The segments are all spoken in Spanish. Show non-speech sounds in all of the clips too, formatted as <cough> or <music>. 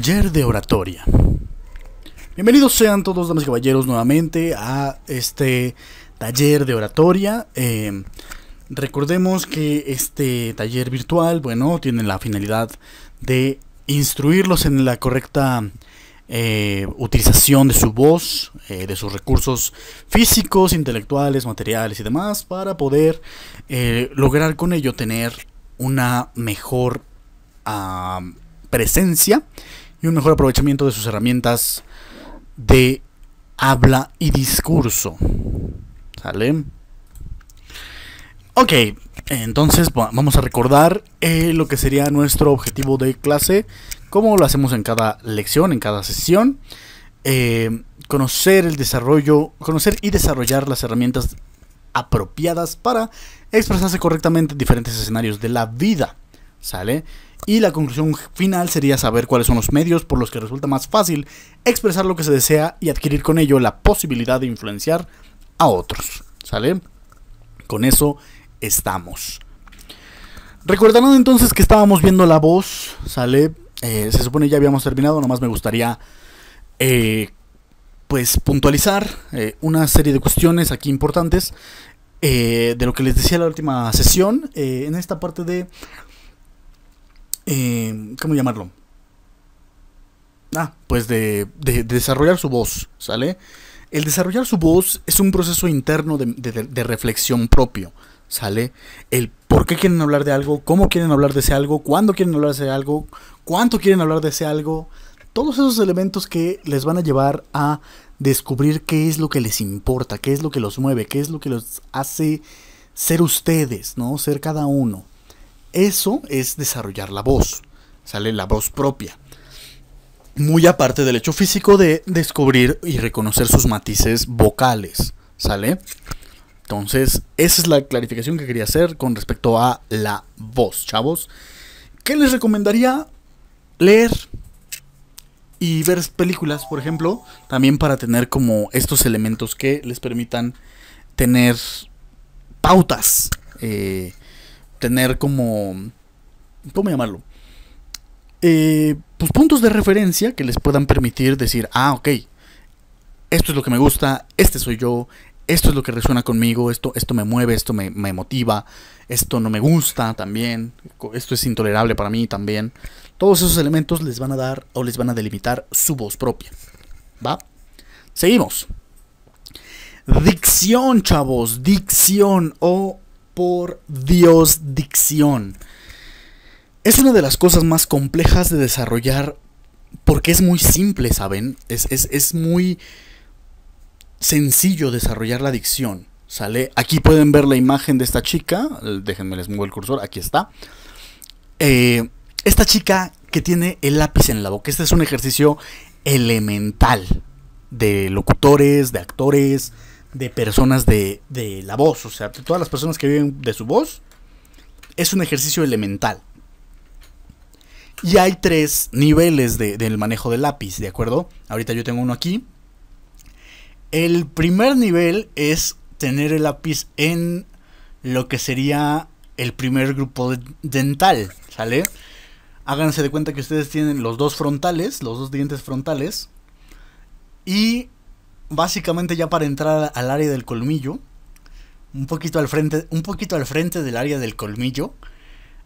Taller de oratoria. Bienvenidos sean todos, damas y caballeros, nuevamente a este taller de oratoria. Em, recordemos que este taller virtual, bueno, tiene la finalidad de instruirlos en la correcta eh, utilización de su voz, eh, de sus recursos físicos, intelectuales, materiales y demás, para poder eh, lograr con ello tener una mejor presencia y un mejor aprovechamiento de sus herramientas de habla y discurso. ¿Sale? Ok, entonces vamos a recordar eh, lo que sería nuestro objetivo de clase, cómo lo hacemos en cada lección, en cada sesión. Eh, conocer el desarrollo, conocer y desarrollar las herramientas apropiadas para expresarse correctamente en diferentes escenarios de la vida. ¿Sale? Y la conclusión final sería saber cuáles son los medios por los que resulta más fácil expresar lo que se desea y adquirir con ello la posibilidad de influenciar a otros. ¿Sale? Con eso estamos. recordando entonces que estábamos viendo la voz, ¿sale? Eh, se supone ya habíamos terminado, nomás me gustaría eh, pues puntualizar eh, una serie de cuestiones aquí importantes de lo que les decía la última sesión, en esta parte de eh, ¿cómo llamarlo? Ah, pues de, desarrollar su voz, ¿sale? El desarrollar su voz es un proceso interno de, de reflexión propio, ¿sale? El por qué quieren hablar de algo, cómo quieren hablar de ese algo, cuándo quieren hablar de ese algo, cuánto quieren hablar de ese algo, todos esos elementos que les van a llevar a descubrir qué es lo que les importa, qué es lo que los mueve, qué es lo que los hace ser ustedes, ¿no? Ser cada uno. Eso es desarrollar la voz, sale la voz propia. Muy aparte del hecho físico de descubrir y reconocer sus matices vocales, ¿sale? Entonces, esa es la clarificación que quería hacer con respecto a la voz, chavos. ¿Qué les recomendaría? Leer y ver películas, por ejemplo, también para tener como estos elementos que les permitan tener pautas eh, tener como... ¿Cómo llamarlo? Eh, pues puntos de referencia que les puedan permitir decir, ah, ok, esto es lo que me gusta, este soy yo, esto es lo que resuena conmigo, esto, esto me mueve, esto me, me motiva, esto no me gusta también, esto es intolerable para mí también. Todos esos elementos les van a dar o les van a delimitar su voz propia. ¿Va? Seguimos. Dicción, chavos, dicción o por Dios, dicción. Es una de las cosas más complejas de desarrollar porque es muy simple, ¿saben? Es, muy sencillo desarrollar la dicción. ¿Sale? Aquí pueden ver la imagen de esta chica. Eh, déjenme les muevo el cursor. Aquí está. Eh, esta chica que tiene el lápiz en la boca. Este es un ejercicio elemental de locutores, de actores, de personas de, la voz, o sea, de todas las personas que viven de su voz, es un ejercicio elemental. Y hay tres niveles del manejo del lápiz, ¿de acuerdo? Ahorita yo tengo uno aquí. El primer nivel es tener el lápiz en lo que sería el primer grupo dental, ¿sale? Háganse de cuenta que ustedes tienen los dos frontales, los dos dientes frontales, y básicamente ya para entrar al área del colmillo, un poquito al frente, un poquito al frente del área del colmillo,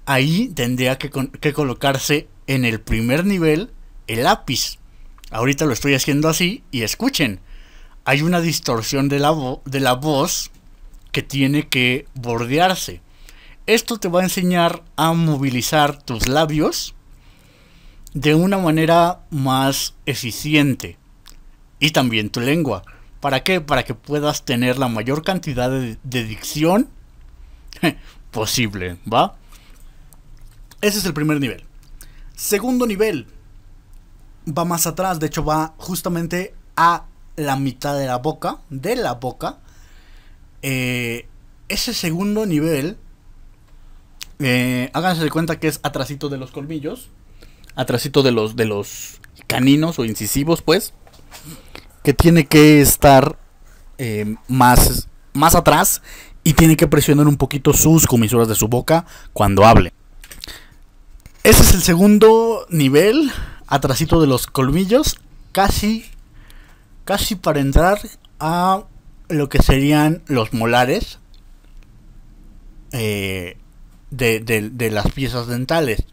ahí tendría que, colocarse en el primer nivel el lápiz. Ahorita lo estoy haciendo así y escuchen, hay una distorsión de la, de la voz que tiene que bordearse. Esto te va a enseñar a movilizar tus labios de una manera más eficiente y también tu lengua. ¿Para qué? Para que puedas tener la mayor cantidad de, dicción <laughs> posible, ¿va? Ese es el primer nivel. Segundo nivel va más atrás, de hecho va justamente a la mitad de la boca, de la boca. Eh, ese segundo nivel, eh, háganse de cuenta que es atrasito de los colmillos, atrasito de los, de los caninos o incisivos, pues que tiene que estar eh, más, más atrás y tiene que presionar un poquito sus comisuras de su boca cuando hable. Ese es el segundo nivel, atrásito de los colmillos, casi, casi para entrar a lo que serían los molares eh, de las piezas dentales.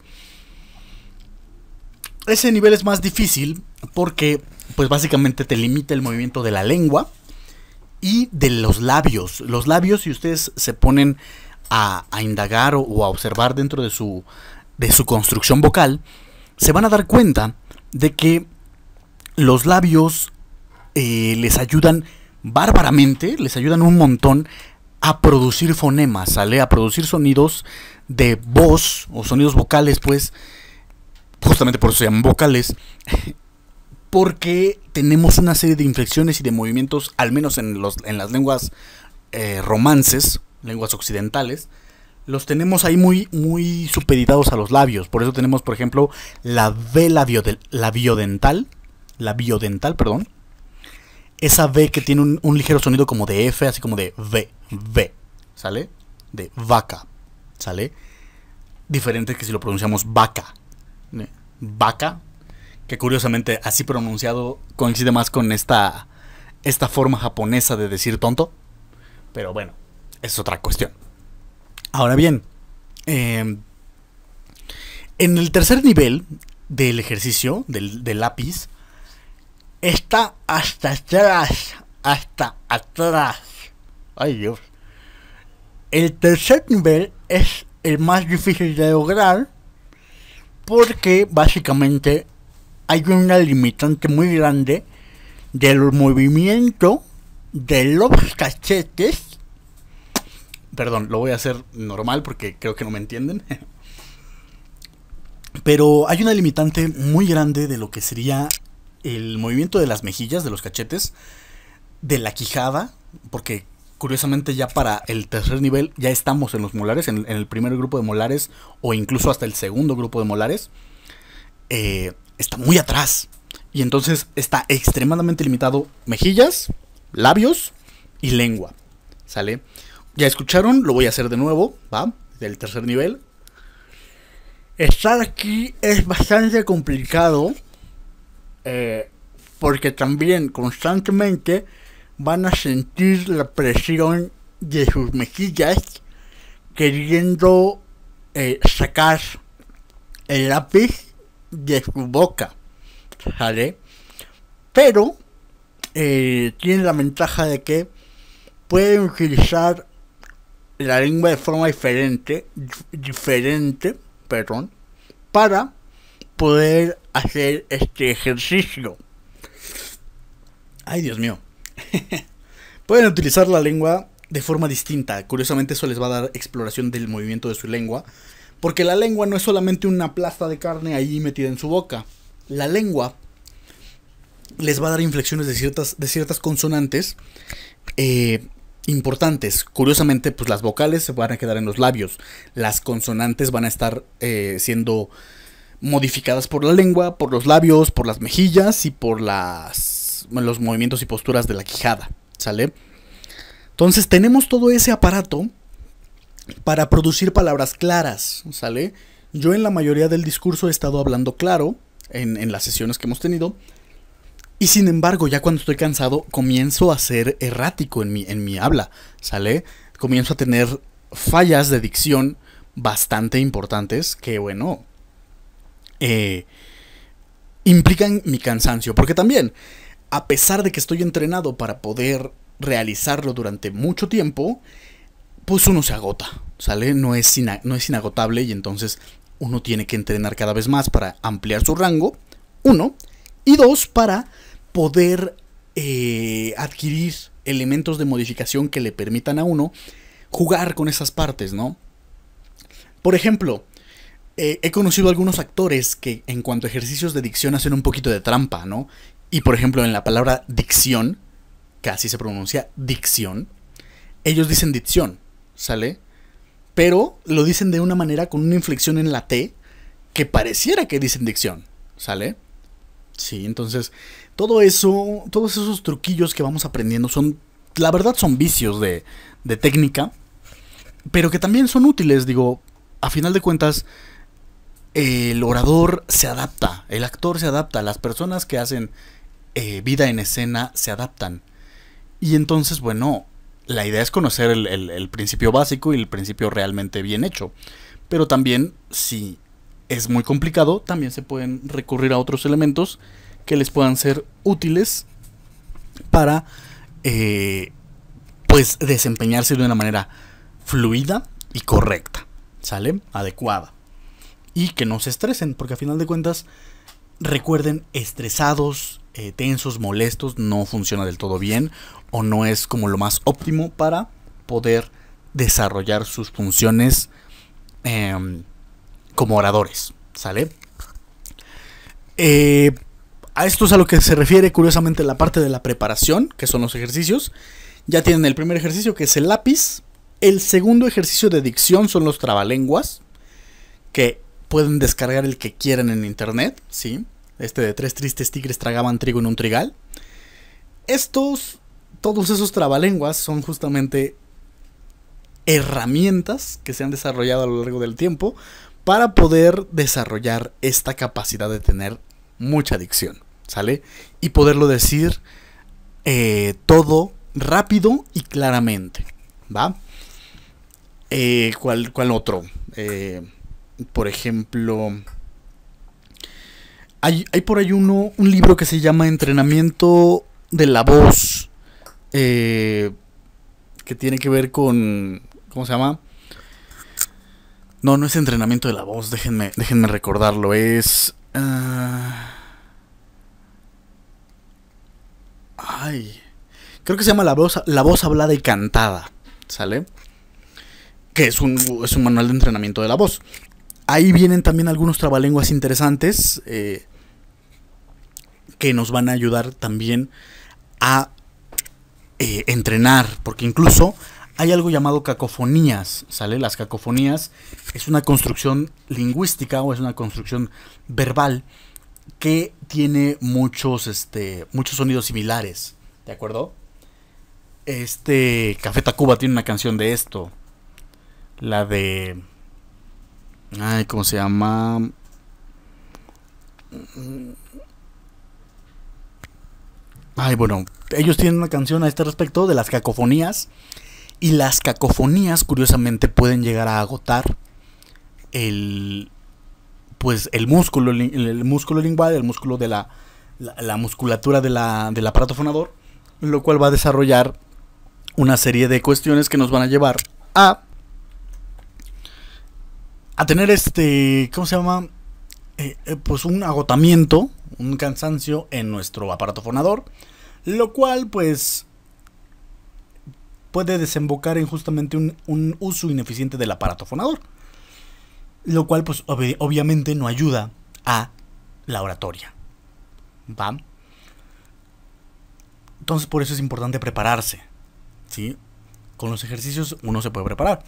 Ese nivel es más difícil porque pues básicamente te limita el movimiento de la lengua y de los labios. Los labios, si ustedes se ponen a, indagar o, a observar dentro de su, de su construcción vocal, se van a dar cuenta de que los labios eh, les ayudan bárbaramente, les ayudan un montón a producir fonemas, ¿sale? A producir sonidos de voz o sonidos vocales, pues, justamente por eso se llaman vocales, porque tenemos una serie de inflexiones y de movimientos, al menos en, los, en las lenguas eh, romances, lenguas occidentales, los tenemos ahí muy, muy supeditados a los labios. Por eso tenemos, por ejemplo, la V labiodental, la biodental, perdón. Esa V que tiene un, ligero sonido como de F, así como de V, V, ¿sale? De vaca, ¿sale? Diferente que si lo pronunciamos vaca. ¿eh? Vaca, que curiosamente así pronunciado coincide más con esta, esta forma japonesa de decir tonto. Pero bueno, es otra cuestión. Ahora bien, em, en el tercer nivel del ejercicio, del, del lápiz, está hasta atrás, hasta atrás. Ay Dios. El tercer nivel es el más difícil de lograr porque básicamente hay una limitante muy grande del movimiento de los cachetes. Perdón, lo voy a hacer normal porque creo que no me entienden. <laughs> Pero hay una limitante muy grande de lo que sería el movimiento de las mejillas, de los cachetes, de la quijada, porque curiosamente ya para el tercer nivel ya estamos en los molares, en, en el primer grupo de molares o incluso hasta el segundo grupo de molares. Eh, está muy atrás. Y entonces está extremadamente limitado mejillas, labios y lengua. ¿Sale? Ya escucharon, lo voy a hacer de nuevo, ¿va? Del tercer nivel. Estar aquí es bastante complicado. Eh, porque también constantemente van a sentir la presión de sus mejillas queriendo eh, sacar el lápiz de su boca, ¿sale? Pero eh, tiene la ventaja de que pueden utilizar la lengua de forma diferente, diferente, perdón, para poder hacer este ejercicio. Ay, Dios mío. <laughs> Pueden utilizar la lengua de forma distinta. Curiosamente eso les va a dar exploración del movimiento de su lengua porque la lengua no es solamente una plasta de carne ahí metida en su boca. La lengua les va a dar inflexiones de ciertas, de ciertas consonantes eh, importantes. Curiosamente, pues las vocales se van a quedar en los labios. Las consonantes van a estar eh, siendo modificadas por la lengua, por los labios, por las mejillas y por los movimientos y posturas de la quijada. ¿Sale? Entonces tenemos todo ese aparato para producir palabras claras, ¿sale? Yo en la mayoría del discurso he estado hablando claro, en, en, las sesiones que hemos tenido, y sin embargo, ya cuando estoy cansado, comienzo a ser errático en mi, en mi habla, ¿sale? Comienzo a tener fallas de dicción bastante importantes que, bueno, eh, implican mi cansancio, porque también, a pesar de que estoy entrenado para poder realizarlo durante mucho tiempo, pues uno se agota, ¿sale? No es, no es inagotable y entonces uno tiene que entrenar cada vez más para ampliar su rango, uno, y dos, para poder eh, adquirir elementos de modificación que le permitan a uno jugar con esas partes, ¿no? Por ejemplo, eh, he conocido algunos actores que en cuanto a ejercicios de dicción hacen un poquito de trampa, ¿no? Y por ejemplo, en la palabra dicción, que así se pronuncia dicción, ellos dicen dicción, ¿sale? Pero lo dicen de una manera con una inflexión en la T que pareciera que dicen dicción, ¿sale? Sí, entonces todo eso, todos esos truquillos que vamos aprendiendo son, la verdad son vicios de, de técnica, pero que también son útiles, digo, a final de cuentas, el orador se adapta, el actor se adapta, las personas que hacen eh, vida en escena se adaptan. Y entonces, bueno, la idea es conocer el, principio básico y el principio realmente bien hecho. Pero también, si es muy complicado, también se pueden recurrir a otros elementos que les puedan ser útiles para, eh, pues, desempeñarse de una manera fluida y correcta, ¿sale? Adecuada. Y que no se estresen, porque a final de cuentas, recuerden, estresados, eh, tensos, molestos, no funciona del todo bien o no es como lo más óptimo para poder desarrollar sus funciones em, como oradores, ¿sale? Eh, a esto es a lo que se refiere curiosamente la parte de la preparación, que son los ejercicios. Ya tienen el primer ejercicio que es el lápiz, el segundo ejercicio de dicción son los trabalenguas, que pueden descargar el que quieran en internet, ¿sí? Este de tres tristes tigres tragaban trigo en un trigal. Estos todos esos trabalenguas son justamente herramientas que se han desarrollado a lo largo del tiempo para poder desarrollar esta capacidad de tener mucha adicción, ¿sale? Y poderlo decir eh, todo rápido y claramente, ¿va? Eh, ¿cuál, otro? Eh, por ejemplo, hay, hay por ahí uno, un libro que se llama Entrenamiento de la Voz eh, que tiene que ver con, ¿cómo se llama? No, no es entrenamiento de la voz, déjenme, déjenme recordarlo, es... Ah, ay, creo que se llama la voz, la voz hablada y cantada, ¿sale? Que es un, es un manual de entrenamiento de la voz. Ahí vienen también algunos trabalenguas interesantes eh, que nos van a ayudar también a eh, entrenar, porque incluso hay algo llamado cacofonías, ¿sale? Las cacofonías es una construcción lingüística o es una construcción verbal que tiene muchos, este, muchos sonidos similares, ¿de acuerdo? Este Café cuba tiene una canción de esto, la de... Ay, ¿cómo se llama? Ay, bueno, ellos tienen una canción a este respecto de las cacofonías. Y las cacofonías, curiosamente, pueden llegar a agotar el. Pues el músculo, el, músculo lingual, el músculo de la. la, musculatura de la, del aparato fonador. Lo cual va a desarrollar una serie de cuestiones que nos van a llevar a. a tener este. ¿Cómo se llama? Eh, eh, pues un agotamiento un cansancio en nuestro aparato fonador, lo cual pues puede desembocar en justamente un, uso ineficiente del aparato fonador, lo cual pues obviamente no ayuda a la oratoria. ¿Va? Entonces por eso es importante prepararse, ¿sí? Con los ejercicios uno se puede preparar.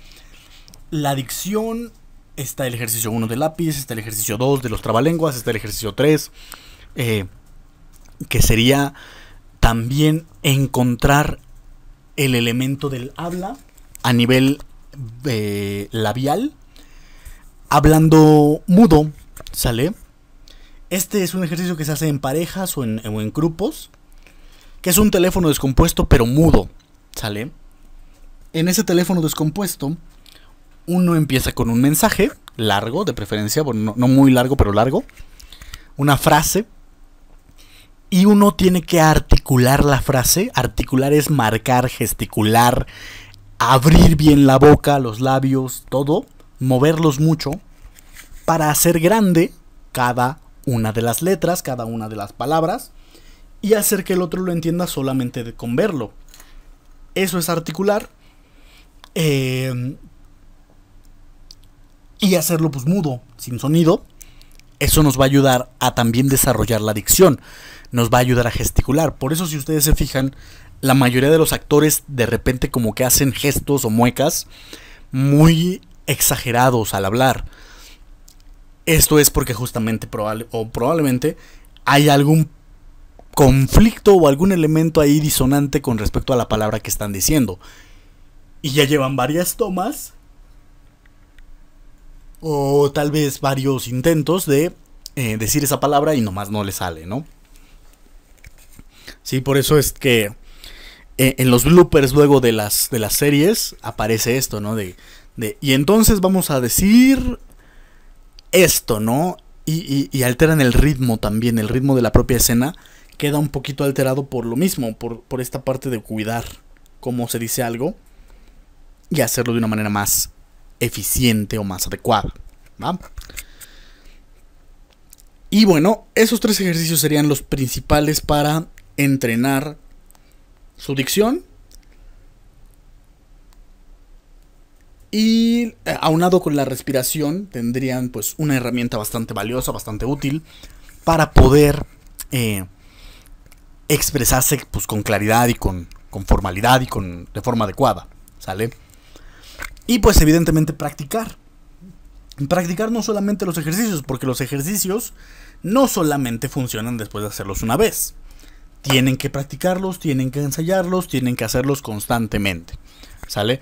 La dicción está el ejercicio 1 de lápiz, está el ejercicio 2 de los trabalenguas, está el ejercicio 3, eh, que sería también encontrar el elemento del habla a nivel eh, labial, hablando mudo, ¿sale? Este es un ejercicio que se hace en parejas o en, grupos, que es un teléfono descompuesto pero mudo, ¿sale? En ese teléfono descompuesto, uno empieza con un mensaje largo, de preferencia, bueno, no muy largo, pero largo, una frase, y uno tiene que articular la frase. Articular es marcar, gesticular, abrir bien la boca, los labios, todo, moverlos mucho para hacer grande cada una de las letras, cada una de las palabras y hacer que el otro lo entienda solamente con verlo. Eso es articular. Eh, y hacerlo pues mudo, sin sonido, eso nos va a ayudar a también desarrollar la dicción, nos va a ayudar a gesticular. Por eso si ustedes se fijan, la mayoría de los actores de repente como que hacen gestos o muecas muy exagerados al hablar. Esto es porque justamente probable, o probablemente hay algún conflicto o algún elemento ahí disonante con respecto a la palabra que están diciendo. Y ya llevan varias tomas o tal vez varios intentos de eh, decir esa palabra y nomás no le sale, ¿no? Sí, por eso es que eh, en los bloopers luego de las, de las series aparece esto, ¿no? De, de, y entonces vamos a decir esto, ¿no? Y, alteran el ritmo también, el ritmo de la propia escena queda un poquito alterado por lo mismo, por, por esta parte de cuidar cómo se dice algo y hacerlo de una manera más eficiente o más adecuada. ¿va? Y bueno, esos tres ejercicios serían los principales para entrenar su dicción. Y eh, aunado con la respiración, tendrían pues una herramienta bastante valiosa, bastante útil, para poder eh, expresarse pues, con claridad y con, formalidad y con, de forma adecuada. ¿Sale? Y pues evidentemente practicar. Practicar no solamente los ejercicios, porque los ejercicios no solamente funcionan después de hacerlos una vez. Tienen que practicarlos, tienen que ensayarlos, tienen que hacerlos constantemente. ¿Sale?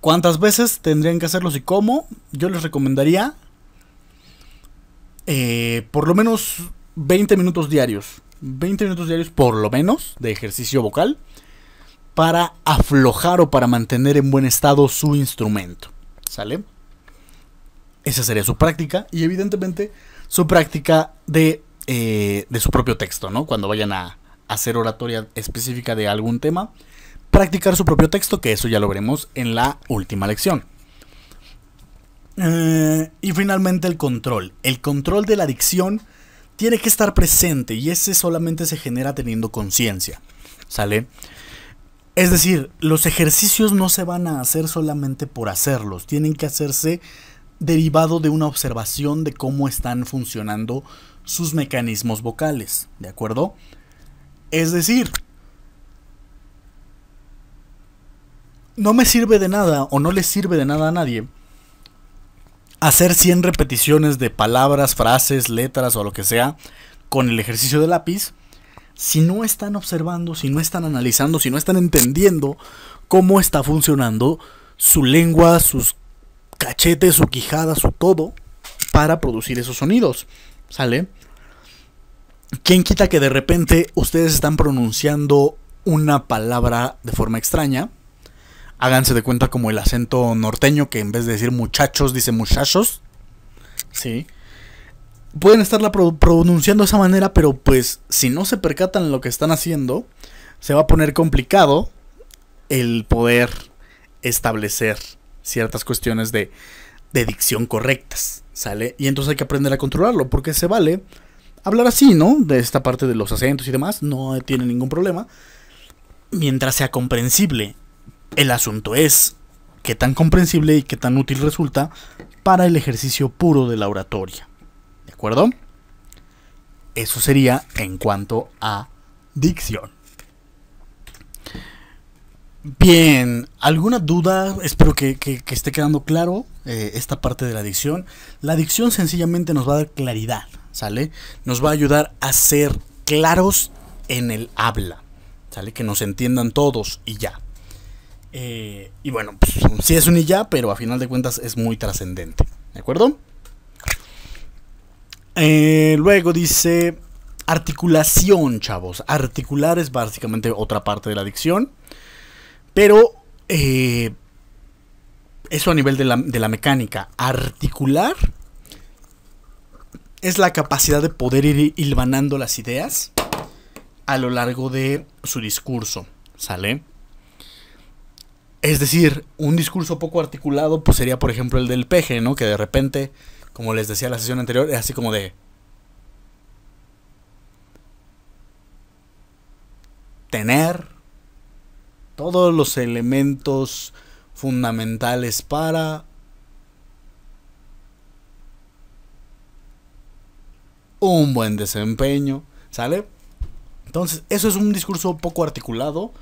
¿Cuántas veces tendrían que hacerlos y cómo? Yo les recomendaría eh, por lo menos 20 minutos diarios. 20 minutos diarios por lo menos de ejercicio vocal para aflojar o para mantener en buen estado su instrumento. ¿Sale? Esa sería su práctica y evidentemente su práctica eh, de, su propio texto, ¿no? Cuando vayan a, hacer oratoria específica de algún tema, practicar su propio texto, que eso ya lo veremos en la última lección. Eh, y finalmente el control. El control de la dicción tiene que estar presente y ese solamente se genera teniendo conciencia. ¿Sale? Es decir, los ejercicios no se van a hacer solamente por hacerlos, tienen que hacerse derivado de una observación de cómo están funcionando sus mecanismos vocales, ¿de acuerdo? Es decir, no me sirve de nada o no le sirve de nada a nadie hacer 100 repeticiones de palabras, frases, letras o lo que sea con el ejercicio de lápiz si no están observando, si no están analizando, si no están entendiendo cómo está funcionando su lengua, sus cachetes, su quijada, su todo, para producir esos sonidos. ¿Sale? ¿Quién quita que de repente ustedes están pronunciando una palabra de forma extraña? Háganse de cuenta como el acento norteño que en vez de decir muchachos dice muchachos. ¿Sí? pueden estarla pronunciando de esa manera, pero pues si no se percatan lo que están haciendo, se va a poner complicado el poder establecer ciertas cuestiones de, de dicción correctas, ¿sale? Y entonces hay que aprender a controlarlo, porque se vale hablar así, ¿no? De esta parte de los acentos y demás, no tiene ningún problema, mientras sea comprensible. El asunto es qué tan comprensible y qué tan útil resulta para el ejercicio puro de la oratoria. ¿De acuerdo? Eso sería en cuanto a dicción. Bien, ¿alguna duda? Espero que, esté quedando claro eh, esta parte de la dicción. La dicción sencillamente nos va a dar claridad, ¿sale? Nos va a ayudar a ser claros en el habla, ¿sale? Que nos entiendan todos y ya. Eh, y bueno, pues, sí es un y ya, pero a final de cuentas es muy trascendente, ¿de acuerdo? Eh, luego dice articulación, chavos. Articular es básicamente otra parte de la dicción. Pero eh, eso a nivel de la, de la, mecánica. Articular es la capacidad de poder ir hilvanando las ideas a lo largo de su discurso. ¿Sale? Es decir, un discurso poco articulado pues sería por ejemplo el del peje, ¿no? Que de repente como les decía la sesión anterior, es así como de... Tener todos los elementos fundamentales para un buen desempeño, ¿sale? Entonces, eso es un discurso poco articulado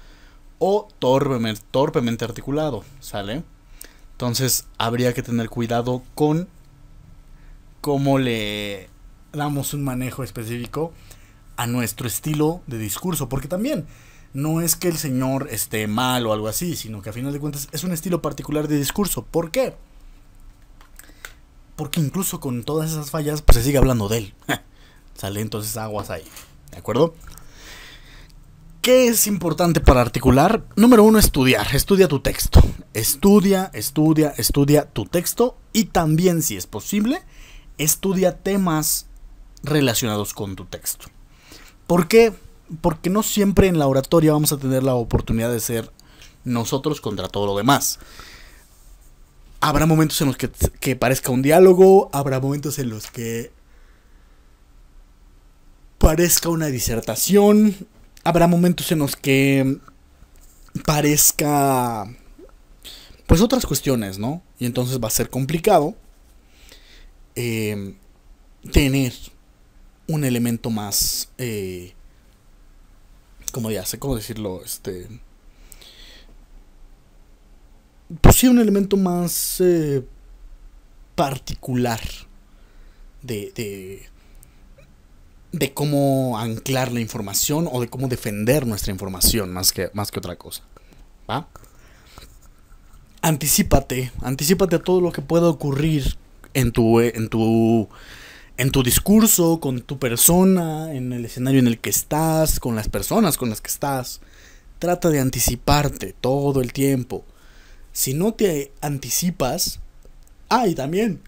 o torpemente, torpemente articulado, ¿sale? Entonces, habría que tener cuidado con cómo le damos un manejo específico a nuestro estilo de discurso, porque también no es que el señor esté mal o algo así, sino que a final de cuentas es un estilo particular de discurso. ¿Por qué? Porque incluso con todas esas fallas, pues se sigue hablando de él. <laughs> Sale entonces aguas ahí. ¿De acuerdo? ¿Qué es importante para articular? Número uno, estudiar. Estudia tu texto. Estudia, estudia, estudia tu texto. Y también, si es posible, estudia temas relacionados con tu texto. ¿Por qué? Porque no siempre en la oratoria vamos a tener la oportunidad de ser nosotros contra todo lo demás. Habrá momentos en los que, parezca un diálogo, habrá momentos en los que parezca una disertación, habrá momentos en los que parezca pues otras cuestiones, ¿no? Y entonces va a ser complicado. Em, tener un elemento más, eh, como ya sé cómo decirlo, este, pues sí, un elemento más eh, particular de, de, de cómo anclar la información o de cómo defender nuestra información más que, más que otra cosa. ¿Va? Anticípate, anticípate a todo lo que pueda ocurrir en tu, en tu, en tu discurso, con tu persona, en el escenario en el que estás, con las personas con las que estás. Trata de anticiparte todo el tiempo. Si no te anticipas, ah, también.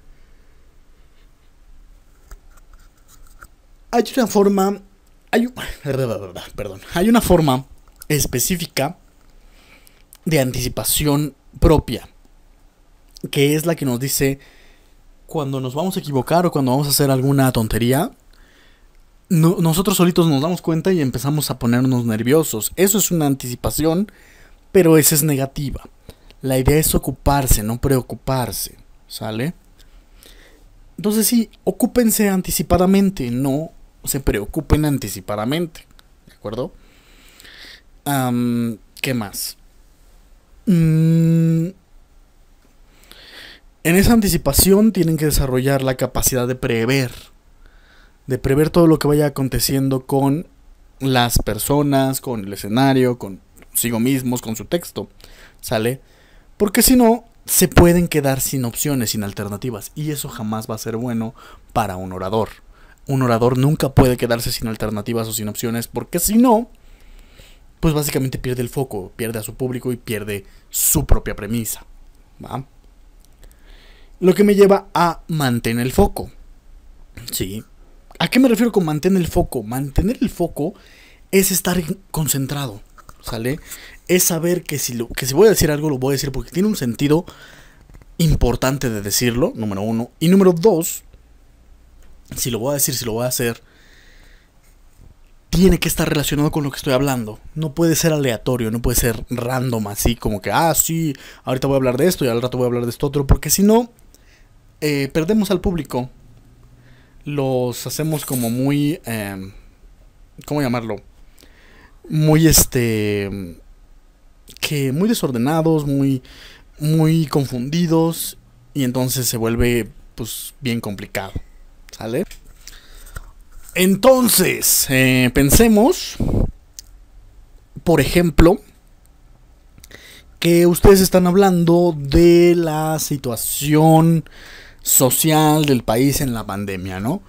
Hay una forma, hay, <laughs> perdón, hay una forma específica de anticipación propia, que es la que nos dice cuando nos vamos a equivocar o cuando vamos a hacer alguna tontería, nosotros solitos nos damos cuenta y empezamos a ponernos nerviosos. Eso es una anticipación, pero esa es negativa. La idea es ocuparse, no preocuparse, ¿sale? Entonces sí, ocúpense anticipadamente, no se preocupen anticipadamente, ¿de acuerdo? ¿Qué más? Mmm... En esa anticipación tienen que desarrollar la capacidad de prever, de prever todo lo que vaya aconteciendo con las personas, con el escenario, con consigo mismos, con su texto, ¿sale? Porque si no, se pueden quedar sin opciones, sin alternativas, y eso jamás va a ser bueno para un orador. Un orador nunca puede quedarse sin alternativas o sin opciones, porque si no, pues básicamente pierde el foco, pierde a su público y pierde su propia premisa. ¿va? Lo que me lleva a mantener el foco. Sí. ¿A qué me refiero con mantener el foco? Mantener el foco es estar concentrado, ¿sale? Es saber que si, lo, que si voy a decir algo, lo voy a decir porque tiene un sentido importante de decirlo, número uno. Y número dos, si lo voy a decir, si lo voy a hacer, tiene que estar relacionado con lo que estoy hablando. No puede ser aleatorio, no puede ser random así, como que, ah, sí, ahorita voy a hablar de esto y al rato voy a hablar de esto otro, porque si no, eh, perdemos al público, los hacemos como muy, em, ¿cómo llamarlo? Muy este, que muy desordenados, muy, muy confundidos y entonces se vuelve pues bien complicado, ¿sale? Entonces, eh, pensemos, por ejemplo, que ustedes están hablando de la situación social del país en la pandemia, ¿no?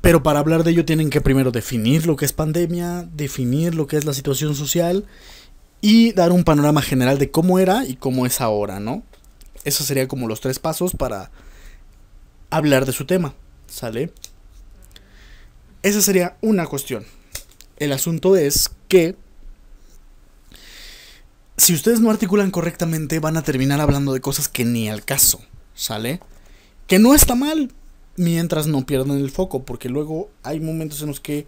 Pero para hablar de ello tienen que primero definir lo que es pandemia, definir lo que es la situación social y dar un panorama general de cómo era y cómo es ahora, ¿no? Eso sería como los tres pasos para hablar de su tema, ¿sale? Esa sería una cuestión. El asunto es que si ustedes no articulan correctamente van a terminar hablando de cosas que ni al caso, ¿sale? Que no está mal mientras no pierdan el foco, porque luego hay momentos en los que,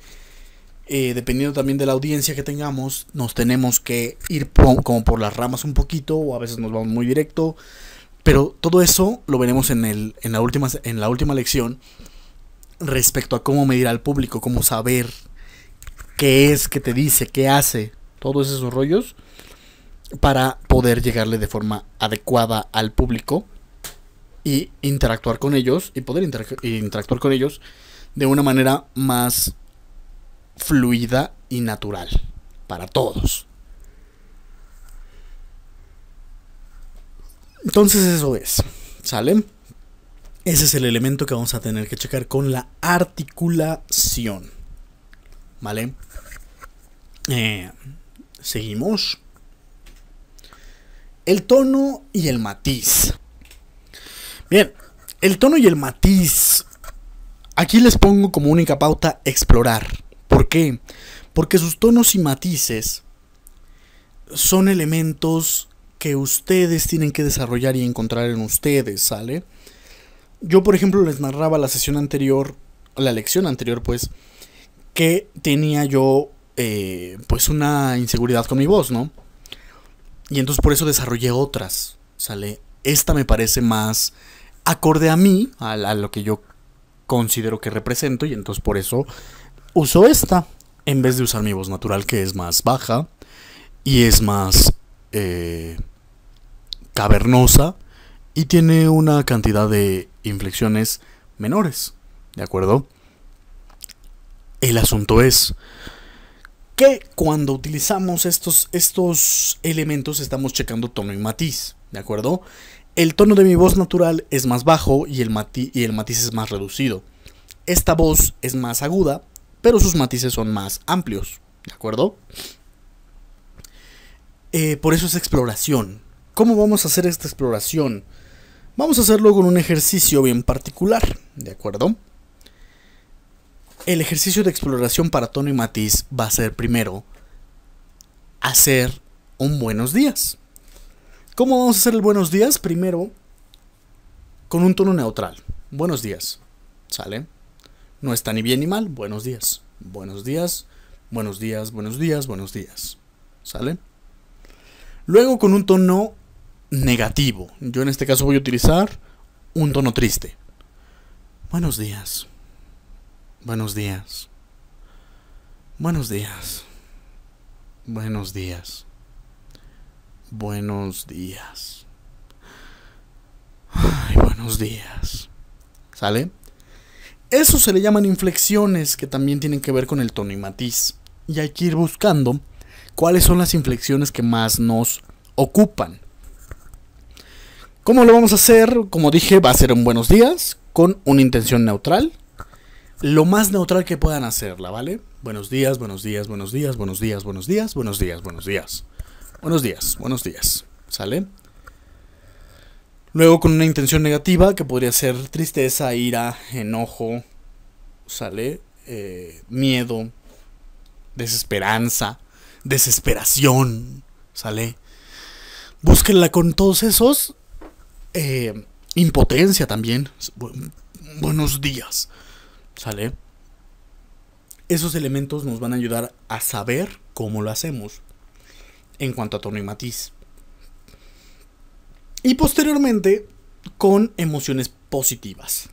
eh, dependiendo también de la audiencia que tengamos, nos tenemos que ir como por las ramas un poquito, o a veces nos vamos muy directo, pero todo eso lo veremos en, el, en, la, última, en la última lección respecto a cómo medir al público, cómo saber qué es qué te dice, qué hace, todos esos rollos, para poder llegarle de forma adecuada al público y interactuar con ellos y poder interactuar con ellos de una manera más fluida y natural para todos. Entonces eso es, ¿sale? Ese es el elemento que vamos a tener que checar con la articulación, ¿vale? Eh, seguimos. El tono y el matiz. Bien, el tono y el matiz. Aquí les pongo como única pauta explorar. ¿Por qué? Porque sus tonos y matices son elementos que ustedes tienen que desarrollar y encontrar en ustedes, ¿sale? Yo, por ejemplo, les narraba la sesión anterior, la lección anterior, pues, que tenía yo, eh, pues, una inseguridad con mi voz, ¿no? Y entonces por eso desarrollé otras, ¿sale? Esta me parece más acorde a mí, a, lo que yo considero que represento, y entonces por eso uso esta, en vez de usar mi voz natural, que es más baja y es más eh, cavernosa y tiene una cantidad de inflexiones menores, ¿de acuerdo? El asunto es que cuando utilizamos estos, estos elementos estamos checando tono y matiz, ¿de acuerdo? El tono de mi voz natural es más bajo y el, y el matiz es más reducido. Esta voz es más aguda, pero sus matices son más amplios, ¿de acuerdo? Eh, por eso es exploración. ¿Cómo vamos a hacer esta exploración? Vamos a hacerlo con un ejercicio bien particular, ¿de acuerdo? El ejercicio de exploración para tono y matiz va a ser primero hacer un buenos días. ¿Cómo vamos a hacer el buenos días? Primero, con un tono neutral. Buenos días. ¿Sale? No está ni bien ni mal. Buenos días. Buenos días. Buenos días. Buenos días. Buenos días. ¿Sale? Luego con un tono negativo. Yo en este caso voy a utilizar un tono triste. Buenos días. Buenos días. Buenos días. Buenos días. Buenos días. Ay, buenos días. ¿Sale? Eso se le llaman inflexiones que también tienen que ver con el tono y matiz. Y hay que ir buscando cuáles son las inflexiones que más nos ocupan. ¿Cómo lo vamos a hacer? Como dije, va a ser un buenos días con una intención neutral. Lo más neutral que puedan hacerla, ¿vale? Buenos días, buenos días, buenos días, buenos días, buenos días, buenos días, buenos días. Buenos días, buenos días. ¿Sale? Luego con una intención negativa que podría ser tristeza, ira, enojo, ¿sale? Eh, miedo, desesperanza, desesperación, ¿sale? Búsquenla con todos esos. Eh, impotencia también. buenos días, ¿sale? Esos elementos nos van a ayudar a saber cómo lo hacemos en cuanto a tono y matiz. Y posteriormente con emociones positivas.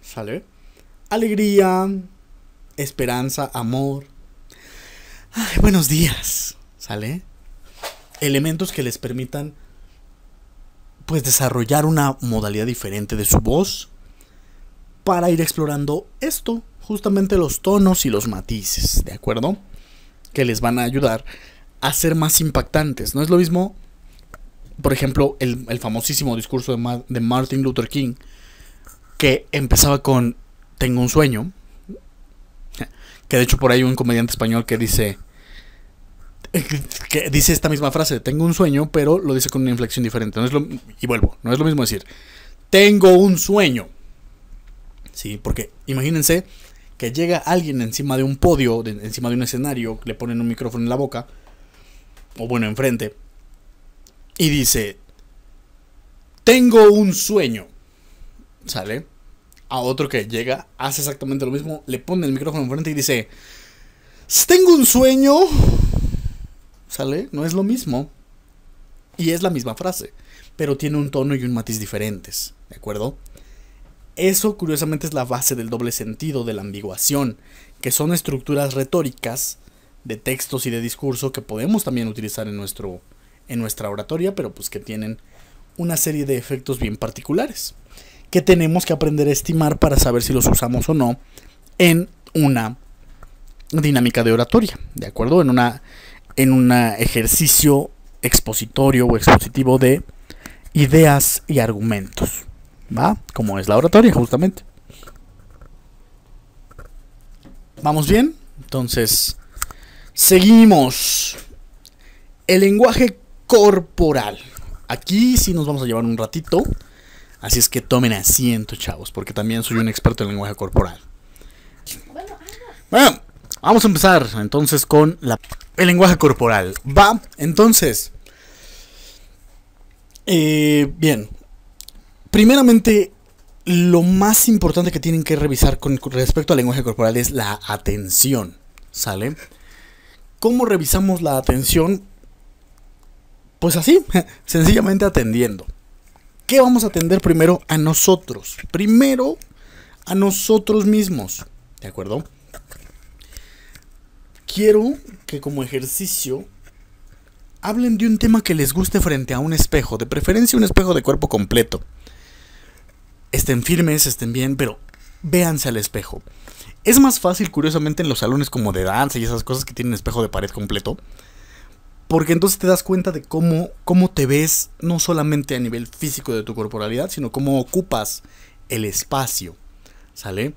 ¿Sale? Alegría, esperanza, amor. Ay, buenos días. ¿Sale? Elementos que les permitan pues desarrollar una modalidad diferente de su voz para ir explorando esto, justamente los tonos y los matices, ¿de acuerdo? Que les van a ayudar a ser más impactantes. No es lo mismo, por ejemplo, el, famosísimo discurso de, de Martin Luther King, que empezaba con, tengo un sueño, que de hecho por ahí un comediante español que dice, que dice esta misma frase, tengo un sueño, pero lo dice con una inflexión diferente. es lo, y vuelvo, no es lo mismo decir, tengo un sueño. Sí, porque imagínense que llega alguien encima de un podio, encima de un escenario, le ponen un micrófono en la boca o bueno, enfrente, y dice, tengo un sueño, ¿sale? A otro que llega, hace exactamente lo mismo, le pone el micrófono enfrente y dice, tengo un sueño, ¿sale? No es lo mismo. Y es la misma frase, pero tiene un tono y un matiz diferentes, ¿de acuerdo? Eso curiosamente es la base del doble sentido, de la ambiguación, que son estructuras retóricas de textos y de discurso que podemos también utilizar en, nuestro, en nuestra oratoria, pero pues que tienen una serie de efectos bien particulares que tenemos que aprender a estimar para saber si los usamos o no en una dinámica de oratoria, ¿de acuerdo? En una en un ejercicio expositorio o expositivo de ideas y argumentos, ¿va? Como es la oratoria justamente. ¿Vamos bien? Entonces, Seguimos. El lenguaje corporal. Aquí sí nos vamos a llevar un ratito. Así es que tomen asiento, chavos, porque también soy un experto en lenguaje corporal. Bueno, ah. vamos a empezar entonces con el lenguaje corporal. Va, entonces. Eh, bien. Primeramente, lo más importante que tienen que revisar con respecto al lenguaje corporal es la atención. ¿Sale? ¿Cómo revisamos la atención? Pues así, <laughs> sencillamente atendiendo. ¿Qué vamos a atender primero a nosotros? Primero a nosotros mismos, ¿de acuerdo? Quiero que como ejercicio hablen de un tema que les guste frente a un espejo, de preferencia un espejo de cuerpo completo. Estén firmes, estén bien, pero véanse al espejo. Es más fácil, curiosamente, en los salones como de danza y esas cosas que tienen espejo de pared completo. Porque entonces te das cuenta de cómo, cómo te ves, no solamente a nivel físico de tu corporalidad, sino cómo ocupas el espacio. ¿Sale?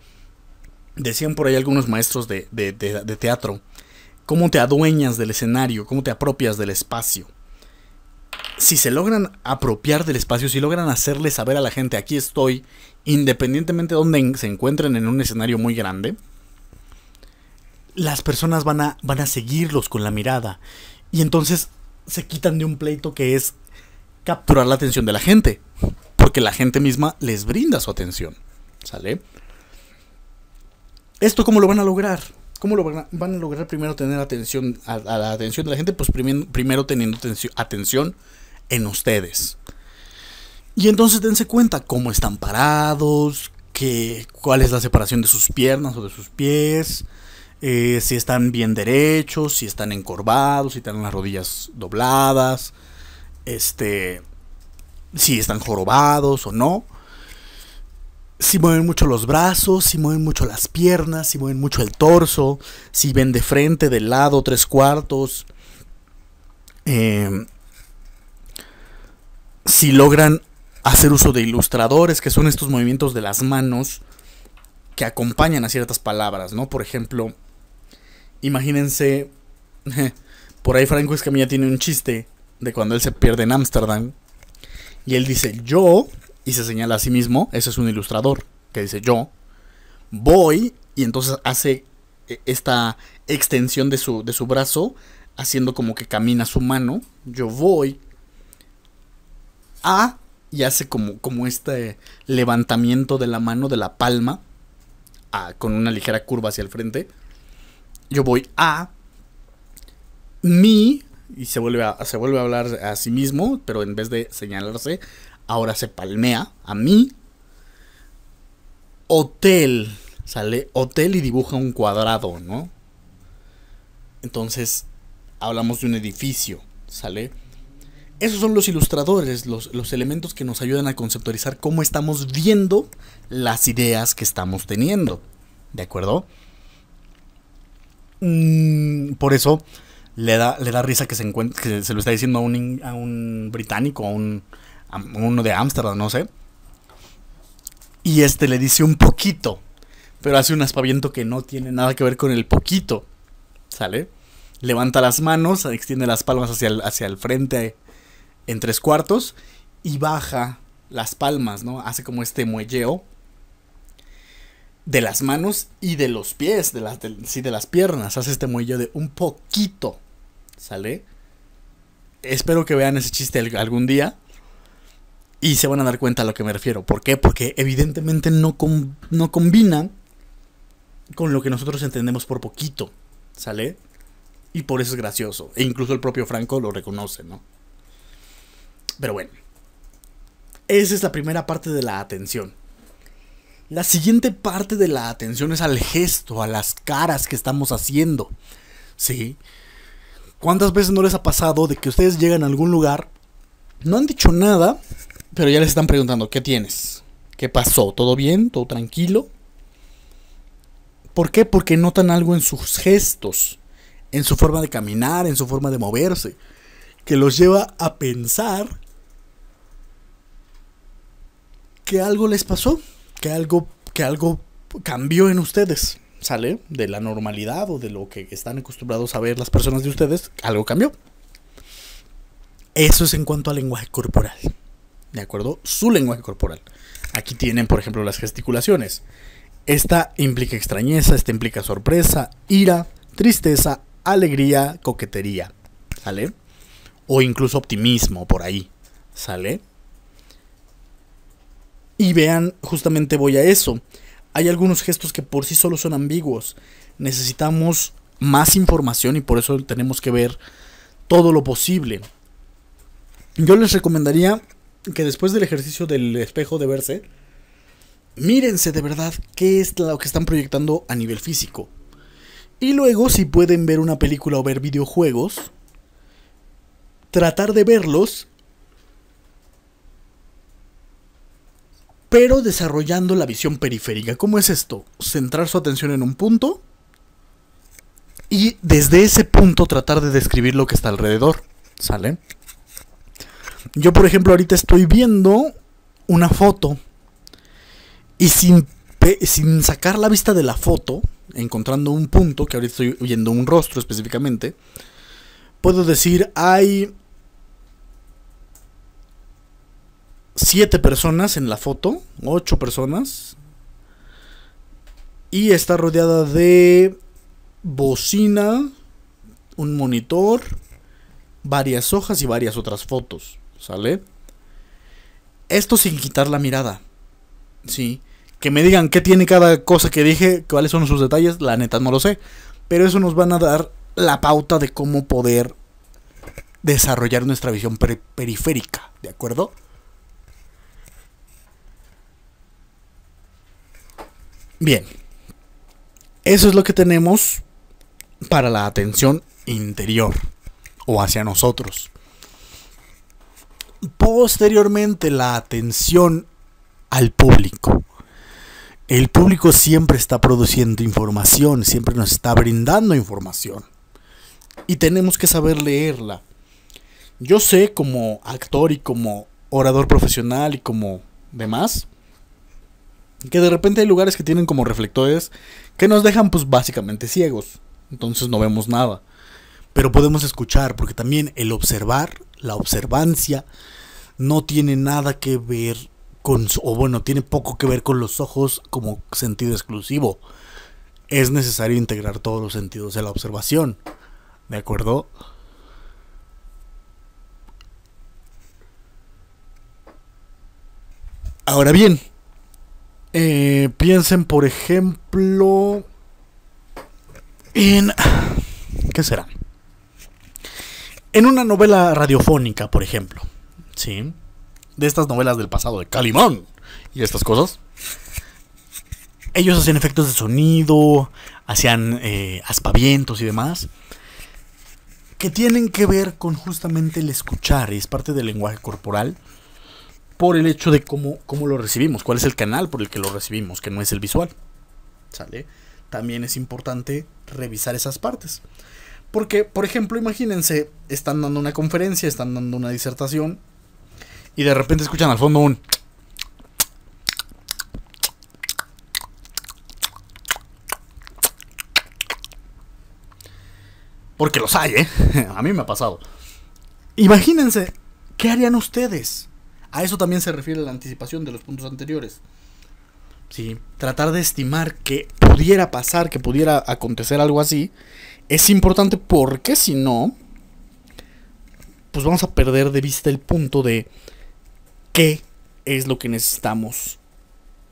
Decían por ahí algunos maestros de, de teatro, cómo te adueñas del escenario, cómo te apropias del espacio si se logran apropiar del espacio, si logran hacerle saber a la gente, aquí estoy independientemente de donde se encuentren en un escenario muy grande, las personas van a, van a seguirlos con la mirada. Y entonces se quitan de un pleito que es capturar la atención de la gente. Porque la gente misma les brinda su atención. ¿Sale? ¿Esto cómo lo van a lograr? ¿Cómo lo van a, lograr primero tener atención a, la atención de la gente? Pues primero, primero teniendo atención en ustedes. Y entonces dense cuenta cómo están parados, cuál es la separación de sus piernas o de sus pies, eh, si están bien derechos, si están encorvados, si tienen las rodillas dobladas, este, si están jorobados o no. Si mueven mucho los brazos, si mueven mucho las piernas, si mueven mucho el torso, si ven de frente, de lado, tres cuartos. Eh, si logran hacer uso de ilustradores, que son estos movimientos de las manos que acompañan a ciertas palabras, ¿no? Por ejemplo, imagínense, <laughs> por ahí Franco Escamilla tiene un chiste de cuando él se pierde en Ámsterdam, y él dice, yo, y se señala a sí mismo, ese es un ilustrador, que dice yo, voy, y entonces hace e, esta extensión de su, de su brazo, haciendo como que camina su mano, yo voy a y hace como, como este levantamiento de la mano, de la palma, con una ligera curva hacia el frente. Yo voy a mi, y se vuelve a, se vuelve a hablar a sí mismo, pero en vez de señalarse, ahora se palmea a mi Hotel, sale hotel y dibuja un cuadrado, ¿no? Entonces, hablamos de un edificio, ¿sale? Esos son los ilustradores, los, elementos que nos ayudan a conceptualizar cómo estamos viendo las ideas que estamos teniendo. ¿De acuerdo? Mm, por eso le da, risa que se, que se lo está diciendo a un, británico, a, un, uno de Ámsterdam, no sé. Y este le dice un poquito, pero hace un aspaviento que no tiene nada que ver con el poquito. ¿Sale? Levanta las manos, extiende las palmas hacia hacia el frente en tres cuartos y baja las palmas, ¿no? Hace como este muelleo de las manos y de los pies, de las, sí, de las piernas. Hace este muelleo de un poquito, ¿sale? Espero que vean ese chiste algún día y se van a dar cuenta a lo que me refiero. ¿Por qué? Porque evidentemente no, no combina con lo que nosotros entendemos por poquito, ¿sale? Y por eso es gracioso. E incluso el propio Franco lo reconoce, ¿no? Pero bueno, esa es la primera parte de la atención. La siguiente parte de la atención es al gesto, a las caras que estamos haciendo. ¿Sí? ¿Cuántas veces no les ha pasado de que ustedes llegan a algún lugar, no han dicho nada, pero ya les están preguntando, ¿qué tienes? ¿Qué pasó? ¿Todo bien? ¿Todo tranquilo? ¿Por qué? Porque notan algo en sus gestos, en su forma de caminar, en su forma de moverse, que los lleva a pensar que algo les pasó, que algo, que algo cambió en ustedes. ¿Sale? De la normalidad o de lo que están acostumbrados a ver las personas de ustedes, algo cambió. Eso es en cuanto al lenguaje corporal. ¿De acuerdo? Su lenguaje corporal. Aquí tienen, por ejemplo, las gesticulaciones. Esta implica extrañeza, esta implica sorpresa, ira, tristeza, alegría, coquetería. ¿Sale? O incluso optimismo por ahí. ¿Sale? Y vean, justamente voy a eso. Hay algunos gestos que por sí solo son ambiguos. Necesitamos más información y por eso tenemos que ver todo lo posible. Yo les recomendaría que después del ejercicio del espejo de verse, mírense de verdad qué es lo que están proyectando a nivel físico. Y luego, si pueden ver una película o ver videojuegos, tratar de verlos pero desarrollando la visión periférica. ¿Cómo es esto? Centrar su atención en un punto y desde ese punto tratar de describir lo que está alrededor. ¿Sale? Yo, por ejemplo, ahorita estoy viendo una foto y sin, sin sacar la vista de la foto, encontrando un punto, que ahorita estoy viendo un rostro específicamente, puedo decir, hay siete personas en la foto, ocho personas. Y está rodeada de bocina, un monitor, varias hojas y varias otras fotos, ¿sale? Esto sin quitar la mirada, ¿sí? Que me digan qué tiene cada cosa que dije, cuáles son sus detalles, la neta no lo sé. Pero eso nos van a dar la pauta de cómo poder desarrollar nuestra visión periférica, ¿de acuerdo? Bien, eso es lo que tenemos para la atención interior o hacia nosotros. Posteriormente la atención al público. El público siempre está produciendo información, siempre nos está brindando información. Y tenemos que saber leerla. Yo sé como actor y como orador profesional y como demás, que de repente hay lugares que tienen como reflectores que nos dejan pues básicamente ciegos. Entonces no vemos nada. Pero podemos escuchar, porque también el observar, la observancia, no tiene nada que ver con, o bueno, tiene poco que ver con los ojos como sentido exclusivo. Es necesario integrar todos los sentidos de la observación. ¿De acuerdo? Ahora bien, eh, piensen, por ejemplo, en... ¿Qué será? En una novela radiofónica, por ejemplo. ¿Sí? De estas novelas del pasado, de Calimán y estas cosas. Ellos hacían efectos de sonido, hacían eh, aspavientos y demás, que tienen que ver con justamente el escuchar, y es parte del lenguaje corporal por el hecho de cómo, lo recibimos, cuál es el canal por el que lo recibimos, que no es el visual. ¿Sale? También es importante revisar esas partes. Porque, por ejemplo, imagínense, están dando una conferencia, están dando una disertación, y de repente escuchan al fondo un... Porque los hay, ¿eh? <laughs> A mí me ha pasado. Imagínense, ¿qué harían ustedes? A eso también se refiere la anticipación de los puntos anteriores. Sí, tratar de estimar que pudiera pasar, que pudiera acontecer algo así, es importante porque si no, pues vamos a perder de vista el punto de qué es lo que necesitamos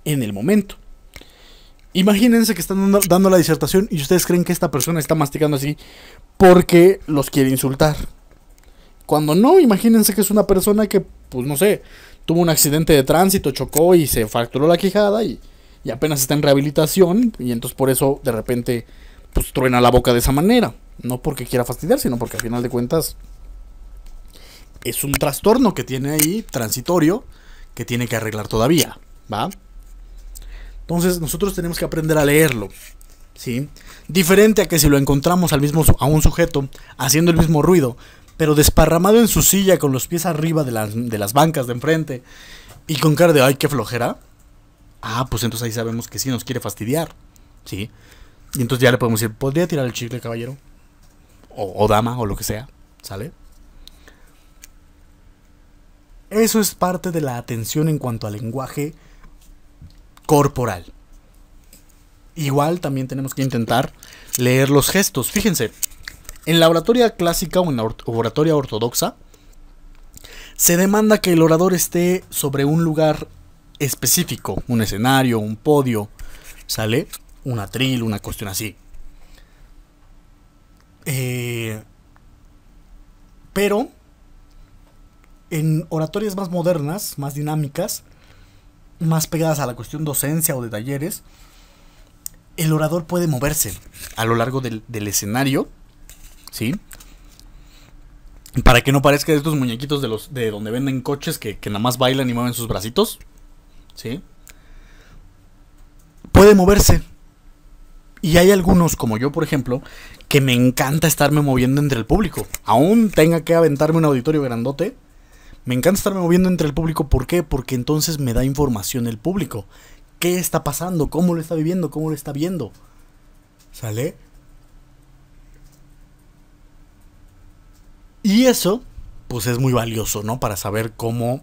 en el momento. Imagínense que están dando la disertación y ustedes creen que esta persona está masticando así porque los quiere insultar cuando no, imagínense que es una persona que, pues no sé, tuvo un accidente de tránsito, chocó y se fracturó la quijada y, y apenas está en rehabilitación y entonces por eso de repente pues truena la boca de esa manera. No porque quiera fastidiar, sino porque al final de cuentas es un trastorno que tiene ahí, transitorio, que tiene que arreglar todavía, ¿va? Entonces nosotros tenemos que aprender a leerlo, ¿sí? Diferente a que si lo encontramos al mismo, a un sujeto haciendo el mismo ruido, pero desparramado en su silla con los pies arriba de las, bancas de enfrente y con cara de, ay, qué flojera. Ah, pues entonces ahí sabemos que sí nos quiere fastidiar. ¿Sí? Y entonces ya le podemos decir, ¿podría tirar el chicle, caballero? O, o dama, o lo que sea. ¿Sale? Eso es parte de la atención en cuanto al lenguaje corporal. Igual también tenemos que intentar leer los gestos. Fíjense, en la oratoria clásica o en la oratoria ortodoxa, se demanda que el orador esté sobre un lugar específico, un escenario, un podio, ¿sale? Un atril, una cuestión así. Eh, pero en oratorias más modernas, más dinámicas, más pegadas a la cuestión docencia o de talleres, el orador puede moverse a lo largo del escenario ¿sí? Para que no parezca de estos muñequitos de los de donde venden coches que, nada más bailan y mueven sus bracitos, ¿sí? Puede moverse. Y hay algunos, como yo por ejemplo, que me encanta estarme moviendo entre el público. Aún tenga que aventarme un auditorio grandote, me encanta estarme moviendo entre el público. ¿Por qué? Porque entonces me da información el público. ¿Qué está pasando? ¿Cómo lo está viviendo? ¿Cómo lo está viendo? ¿Sale? Y eso, pues es muy valioso, ¿no? Para saber cómo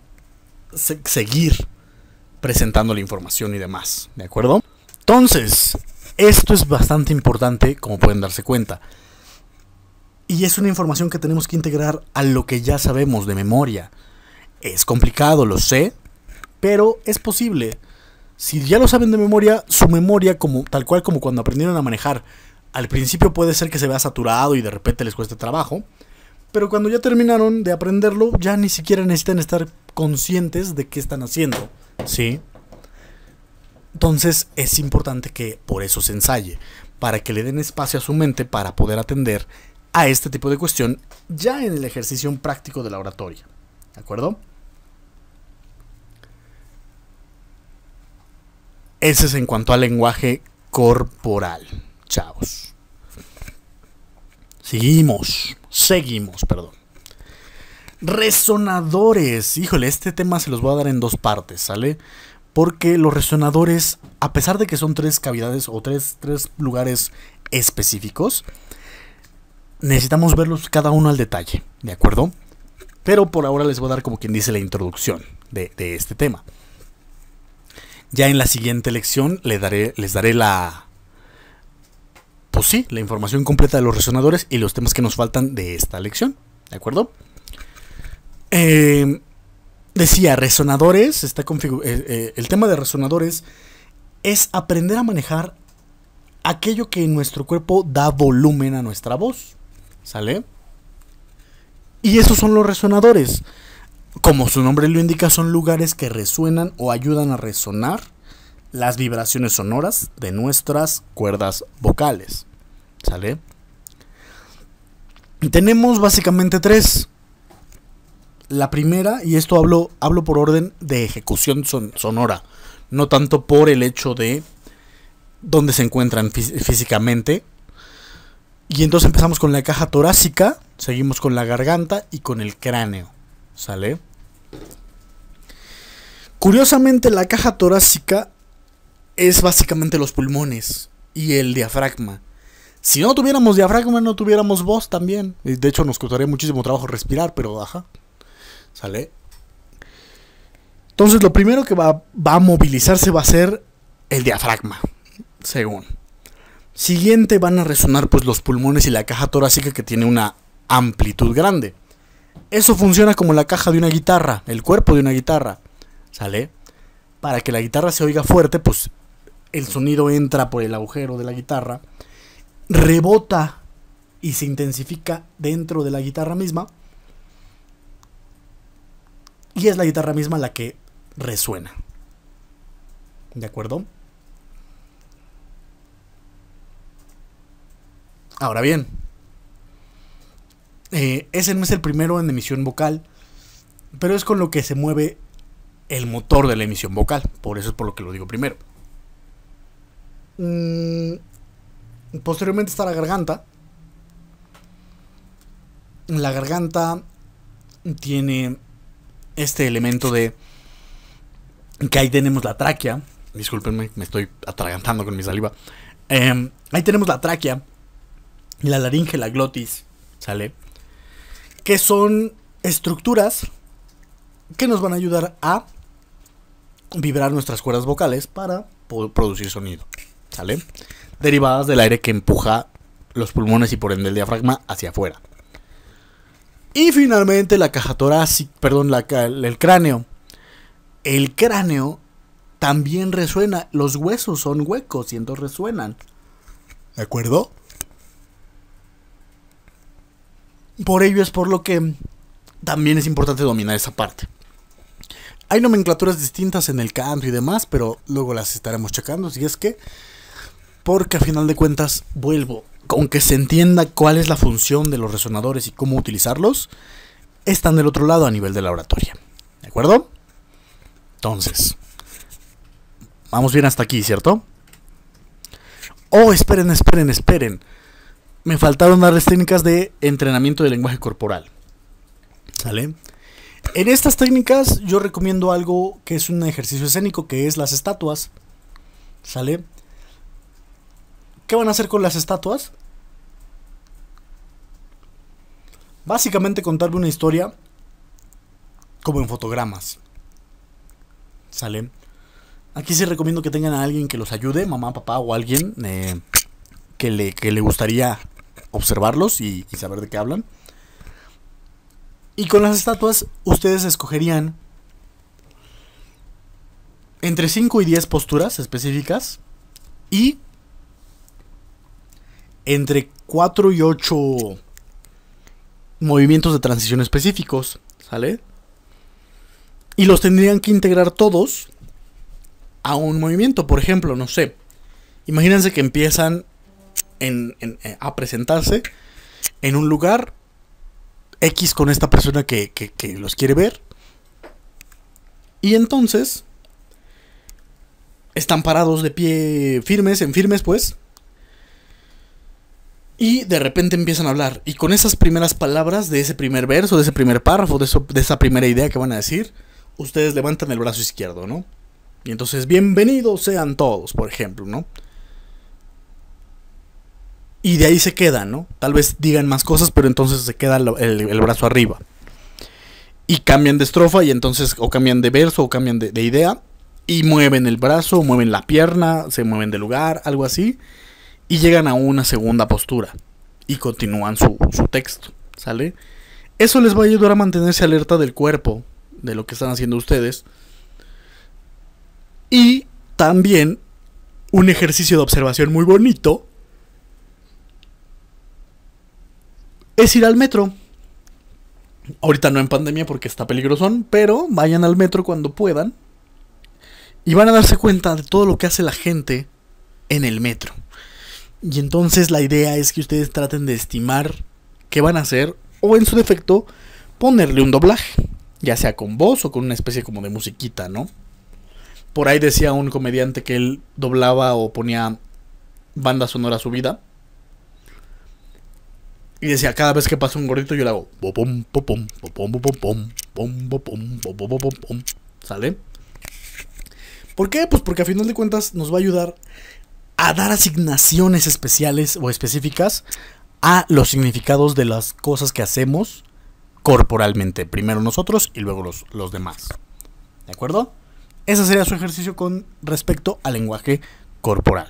seguir presentando la información y demás, ¿de acuerdo? Entonces, esto es bastante importante, como pueden darse cuenta. Y es una información que tenemos que integrar a lo que ya sabemos de memoria. Es complicado, lo sé, pero es posible. Si ya lo saben de memoria, su memoria, como, tal cual como cuando aprendieron a manejar, al principio puede ser que se vea saturado y de repente les cueste trabajo, pero cuando ya terminaron de aprenderlo, ya ni siquiera necesitan estar conscientes de qué están haciendo. ¿Sí? Entonces es importante que por eso se ensaye, para que le den espacio a su mente para poder atender a este tipo de cuestión ya en el ejercicio práctico de la oratoria. ¿De acuerdo? Ese es en cuanto al lenguaje corporal. Chavos. Seguimos. Seguimos, perdón. Resonadores. Híjole, este tema se los voy a dar en dos partes, ¿sale? Porque los resonadores, a pesar de que son tres cavidades o tres, tres lugares específicos, necesitamos verlos cada uno al detalle, ¿de acuerdo? Pero por ahora les voy a dar como quien dice la introducción de, este tema. Ya en la siguiente lección daré, les daré la, pues sí, la información completa de los resonadores y los temas que nos faltan de esta lección. ¿De acuerdo? Eh, decía, resonadores, está eh, eh, el tema de resonadores es aprender a manejar aquello que en nuestro cuerpo da volumen a nuestra voz. ¿Sale? Y esos son los resonadores. Como su nombre lo indica, son lugares que resuenan o ayudan a resonar las vibraciones sonoras de nuestras cuerdas vocales. ¿Sale? Tenemos básicamente tres. La primera, y esto hablo, hablo por orden de ejecución sonora, no tanto por el hecho de dónde se encuentran físicamente. Y entonces empezamos con la caja torácica, seguimos con la garganta y con el cráneo. ¿Sale? Curiosamente la caja torácica es básicamente los pulmones y el diafragma. Si no tuviéramos diafragma, no tuviéramos voz también. De hecho, nos costaría muchísimo trabajo respirar, pero baja ¿Sale? Entonces, lo primero que va, a movilizarse va a ser el diafragma, según. Siguiente van a resonar pues los pulmones y la caja torácica que tiene una amplitud grande. Eso funciona como la caja de una guitarra, el cuerpo de una guitarra. ¿Sale? Para que la guitarra se oiga fuerte, pues el sonido entra por el agujero de la guitarra, rebota y se intensifica dentro de la guitarra misma. Y es la guitarra misma la que resuena. ¿De acuerdo? Ahora bien, eh, ese no es el primero en emisión vocal, pero es con lo que se mueve el motor de la emisión vocal, por eso es por lo que lo digo primero. Mm, posteriormente está la garganta. La garganta tiene este elemento de que ahí tenemos la tráquea. Discúlpenme, me estoy atragantando con mi saliva. Em, ahí tenemos la tráquea, la laringe, la glotis, ¿sale? Que son estructuras que nos van a ayudar a vibrar nuestras cuerdas vocales para producir sonido. ¿sale? Derivadas del aire que empuja los pulmones y por ende el diafragma hacia afuera. Y finalmente la caja torácica, perdón, la, el cráneo. El cráneo también resuena, los huesos son huecos y entonces resuenan. ¿De acuerdo? Por ello es por lo que también es importante dominar esa parte. Hay nomenclaturas distintas en el canto y demás, pero luego las estaremos checando. Si es que porque a final de cuentas, vuelvo, con que se entienda cuál es la función de los resonadores y cómo utilizarlos, están del otro lado a nivel de la oratoria. ¿De acuerdo? Entonces, vamos bien hasta aquí, ¿cierto? Oh, esperen, esperen, esperen. Me faltaron darles técnicas de entrenamiento del lenguaje corporal. ¿Sale? En estas técnicas yo recomiendo algo que es un ejercicio escénico, que es las estatuas. ¿Sale? ¿Qué van a hacer con las estatuas? Básicamente contarme una historia como en fotogramas. ¿Sale? Aquí sí recomiendo que tengan a alguien que los ayude, mamá, papá o alguien eh, que, le, gustaría observarlos y, y saber de qué hablan. Y con las estatuas ustedes escogerían entre 5 y 10 posturas específicas y entre 4 y 8 movimientos de transición específicos, ¿sale? Y los tendrían que integrar todos a un movimiento. Por ejemplo, no sé, imagínense que empiezan eh, a presentarse en un lugar X con esta persona que los quiere ver. Y entonces están parados de pie firmes, en firmes pues y de repente empiezan a hablar. Y con esas primeras palabras de ese primer verso, de ese primer párrafo, de, esa primera idea que van a decir, ustedes levantan el brazo izquierdo, ¿no? Y entonces, bienvenidos sean todos, por ejemplo, ¿no? Y de ahí se quedan, ¿no? Tal vez digan más cosas, pero entonces se queda el, brazo arriba. Y cambian de estrofa y entonces o cambian de verso o cambian de, de idea y mueven el brazo, mueven la pierna, se mueven de lugar, algo así y llegan a una segunda postura y continúan su, texto, ¿sale? Eso les va a ayudar a mantenerse alerta del cuerpo, de lo que están haciendo ustedes. Y también un ejercicio de observación muy bonito es ir al metro. Ahorita no en pandemia porque está peligroso pero vayan al metro cuando puedan y van a darse cuenta de todo lo que hace la gente en el metro. Y entonces la idea es que ustedes traten de estimar qué van a hacer o en su defecto ponerle un doblaje, ya sea con voz o con una especie como de musiquita, ¿no? Por ahí decía un comediante que él doblaba o ponía banda sonora a su vida. Y decía, cada vez que pasa un gordito yo le hago ¿Sale? ¿Por qué? Pues porque a final de cuentas nos va a ayudar a dar asignaciones especiales o específicas a los significados de las cosas que hacemos corporalmente. Primero nosotros y luego los, los demás. ¿De acuerdo? Ese sería su ejercicio con respecto al lenguaje corporal.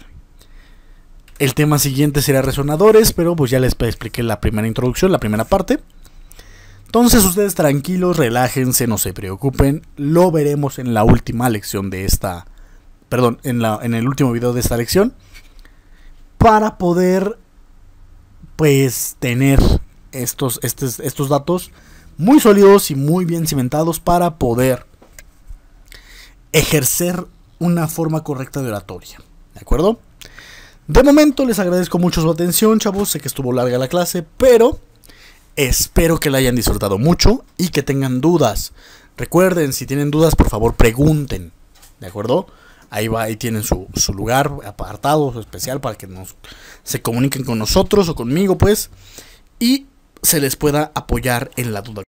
El tema siguiente será resonadores, pero pues ya les expliqué la primera introducción, la primera parte. Entonces ustedes tranquilos, relájense, no se preocupen. Lo veremos en la última lección de esta, perdón, en, la, en el último video de esta lección, para poder, pues, tener estos, estos, estos datos muy sólidos y muy bien cimentados para poder ejercer una forma correcta de oratoria. ¿De acuerdo? De momento les agradezco mucho su atención, chavos. Sé que estuvo larga la clase, pero espero que la hayan disfrutado mucho y que tengan dudas. Recuerden, si tienen dudas, por favor, pregunten. ¿De acuerdo? Ahí va, ahí tienen su, su lugar apartado, especial, para que nos se comuniquen con nosotros o conmigo, pues, y se les pueda apoyar en la duda.